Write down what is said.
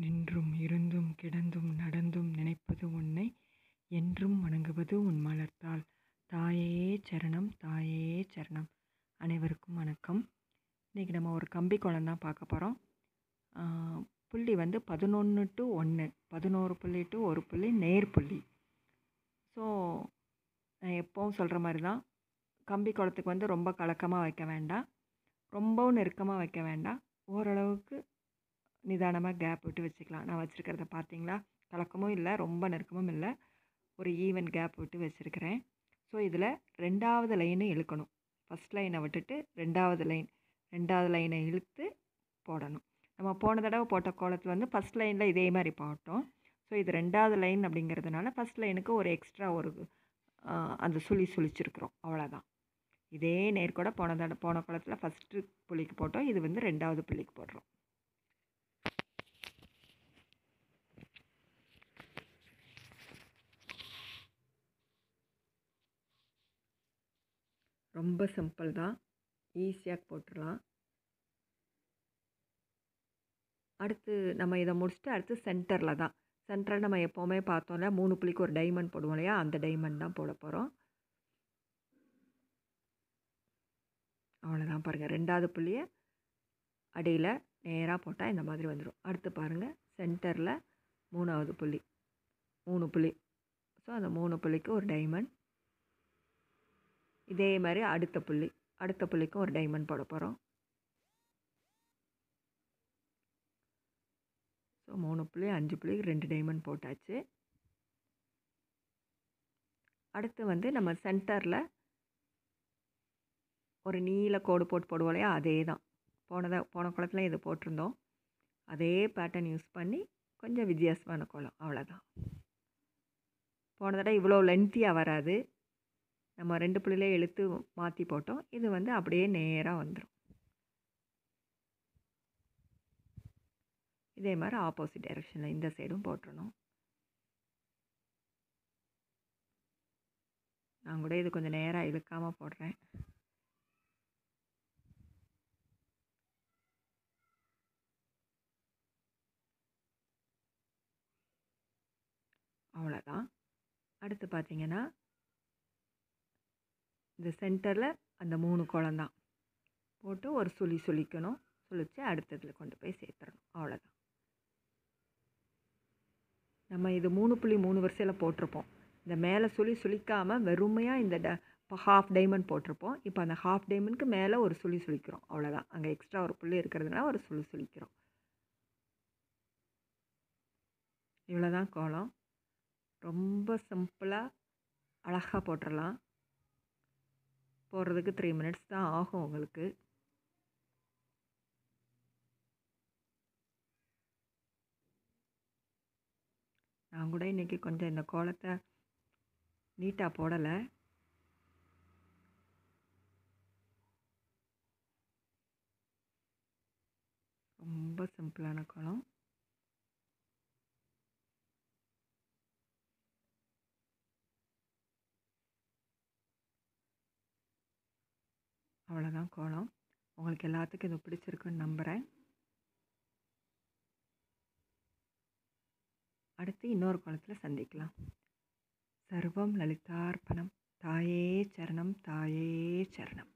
நின்றும் இருந்தும் கிடந்தும் நடந்தும் நினைப்பது உன்னை என்றும் வணங்குவது உன் மலர்த்தால் தாயே சரணம் தாயே சரணம் அனைவருக்கும் வணக்கம் இன்றைக்கி நம்ம ஒரு கம்பி குளம் தான் பார்க்க போகிறோம் புள்ளி வந்து பதினொன்று டு ஒன்று பதினோரு புள்ளி டு ஒரு புள்ளி நேர் புள்ளி ஸோ எப்போவும் சொல்கிற மாதிரி தான் கம்பி குளத்துக்கு வந்து ரொம்ப கலக்கமாக வைக்க வேண்டாம் ரொம்பவும் நெருக்கமாக வைக்க வேண்டாம் ஓரளவுக்கு நிதானமாக கேப் விட்டு வச்சுக்கலாம் நான் வச்சுருக்கிறத பார்த்தீங்களா கலக்கமும் இல்லை ரொம்ப நெருக்கமும் இல்லை ஒரு ஈவன் கேப் விட்டு வச்சுருக்கிறேன் ஸோ இதில் ரெண்டாவது லைனை இழுக்கணும் ஃபஸ்ட் லைனை விட்டுட்டு ரெண்டாவது லைன் ரெண்டாவது லைனை இழுத்து போடணும் நம்ம போன தடவை போட்ட கோலத்தில் வந்து ஃபஸ்ட் லைனில் இதே மாதிரி போட்டோம் ஸோ இது ரெண்டாவது லைன் அப்படிங்கிறதுனால ஃபஸ்ட் லைனுக்கு ஒரு எக்ஸ்ட்ரா ஒரு அந்த சுழி சுழிச்சிருக்கிறோம் அவ்வளோதான் இதே நேர்கூட போன தட போன குளத்தில் ஃபஸ்ட்டு புள்ளிக்கு போட்டோம் இது வந்து ரெண்டாவது புள்ளிக்கு போடுறோம் ரொம்ப சிம்பிள் தான் ஈஸியாக போட்டுடலாம் அடுத்து நம்ம இதை முடிச்சுட்டு அடுத்து சென்டரில் தான் சென்டரில் நம்ம எப்போவுமே பார்த்தோம்ல மூணு புள்ளிக்கு ஒரு டைமண்ட் போடுவோம் இல்லையா அந்த டைமண்ட் தான் போட போகிறோம் அவ்வளோதான் பாருங்கள் ரெண்டாவது புள்ளியை அடியில் நேராக போட்டால் இந்த மாதிரி வந்துடும் அடுத்து பாருங்கள் சென்டரில் மூணாவது புள்ளி மூணு புள்ளி ஸோ அந்த மூணு புள்ளிக்கு ஒரு டைமண்ட் இதே மாதிரி அடுத்த புள்ளி அடுத்த புள்ளிக்கும் ஒரு டைமண்ட் போட போகிறோம் ஸோ மூணு புள்ளி அஞ்சு புள்ளி ரெண்டு டைமண்ட் போட்டாச்சு அடுத்து வந்து நம்ம சென்டரில் ஒரு நீல கோடு போட்டு போடுவோம் அதே தான் போனதாக போன குளத்தில் இது போட்டிருந்தோம் அதே பேட்டர்ன் யூஸ் பண்ணி கொஞ்சம் வித்தியாசமான குளம் அவ்வளோதான் போன தடவை இவ்வளோ லென்த்தியாக வராது நம்ம ரெண்டு புள்ளிலே எழுத்து மாற்றி போட்டோம் இது வந்து அப்படியே நேராக வந்துடும் இதே மாதிரி ஆப்போசிட் டைரெக்ஷனில் இந்த சைடும் போட்டுடணும் நான் கூட இது கொஞ்சம் நேராக இழுக்காமல் போடுறேன் அவ்வளோதான் அடுத்து பார்த்தீங்கன்னா இந்த சென்டரில் அந்த மூணு தான் போட்டு ஒரு சுழி சுழிக்கணும் சுழித்து அடுத்ததில் கொண்டு போய் சேர்த்துடணும் அவ்வளோதான் நம்ம இது மூணு புள்ளி மூணு வரிசையில் போட்டிருப்போம் இந்த மேலே சுழி சுழிக்காமல் வெறுமையாக இந்த ட ஹாஃப் டைமண்ட் போட்டிருப்போம் இப்போ அந்த ஹாஃப் டைமண்ட்க்கு மேலே ஒரு சுழி சுழிக்கிறோம் அவ்வளோதான் அங்கே எக்ஸ்ட்ரா ஒரு புள்ளி இருக்கிறதுனால ஒரு சுழி சுழிக்கிறோம் இவ்வளோதான் கோலம் ரொம்ப சிம்பிளாக அழகாக போட்டுடலாம் போடுறதுக்கு த்ரீ மினிட்ஸ் தான் ஆகும் உங்களுக்கு நான் கூட இன்றைக்கி கொஞ்சம் இந்த கோலத்தை நீட்டாக போடலை ரொம்ப சிம்பிளான குளம் அவ்வளோதான் கோலம் உங்களுக்கு எல்லாத்துக்கும் இது பிடிச்சிருக்குன்னு நம்புகிறேன் அடுத்து இன்னொரு கோலத்தில் சந்திக்கலாம் சர்வம் லலிதார்ப்பணம் தாயே சரணம் தாயே சரணம்